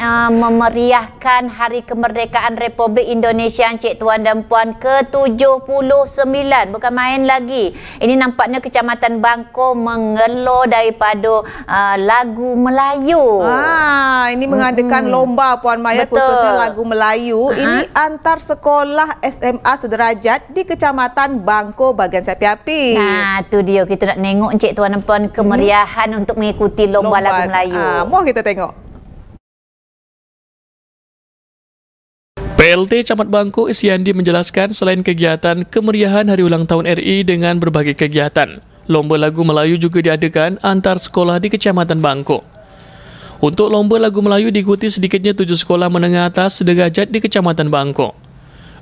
uh, memeriahkan Hari Kemerdekaan Republik Indonesia Encik Tuan dan Puan ke-79 bukan main lagi ini nampaknya Kecamatan Bangko mengelor daripada uh, lagu Melayu ah, ini mengadakan hmm. lomba Puan Maya Betul. khususnya lagu Melayu uh ini antar sekolah SMA sederajat di Kecamatan Bangko bagian Sapi-Api nah tu dia kita nak tengok Encik Tuan dan Puan kemeriahan hmm. untuk mengikuti lomba, lomba lagu Melayu uh, ah, mau kita tengok PLT Camat Bangko Isyandi menjelaskan selain kegiatan kemeriahan hari ulang tahun RI dengan berbagai kegiatan, lomba lagu Melayu juga diadakan antar sekolah di Kecamatan Bangko. Untuk lomba lagu Melayu diikuti sedikitnya tujuh sekolah menengah atas sederajat di Kecamatan Bangko.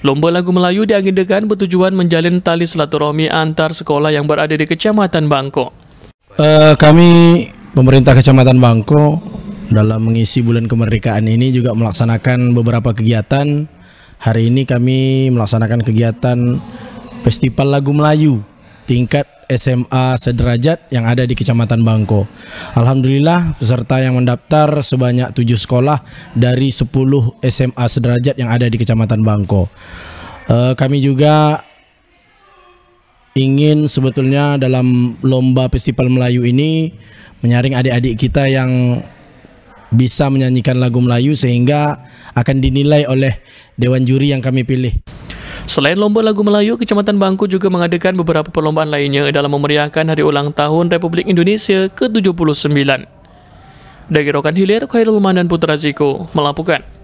Lomba lagu Melayu diagendakan bertujuan menjalin tali silaturahmi antar sekolah yang berada di Kecamatan Bangko. Uh, eh, kami pemerintah Kecamatan Bangko dalam mengisi bulan kemerdekaan ini juga melaksanakan beberapa kegiatan. Hari ini kami melaksanakan kegiatan Festival Lagu Melayu tingkat SMA sederajat yang ada di Kecamatan Bangko. Alhamdulillah peserta yang mendaftar sebanyak 7 sekolah dari 10 SMA sederajat yang ada di Kecamatan Bangko. E, kami juga ingin sebetulnya dalam lomba festival Melayu ini menyaring adik-adik kita yang bisa menyanyikan lagu Melayu sehingga akan dinilai oleh dewan juri yang kami pilih. Selain lomba lagu Melayu, Kecamatan Bangku juga mengadakan beberapa perlombaan lainnya dalam memeriahkan hari ulang tahun Republik Indonesia ke-79. Dari Rokan Hilir, Khairul Manan Putra Ziko melaporkan.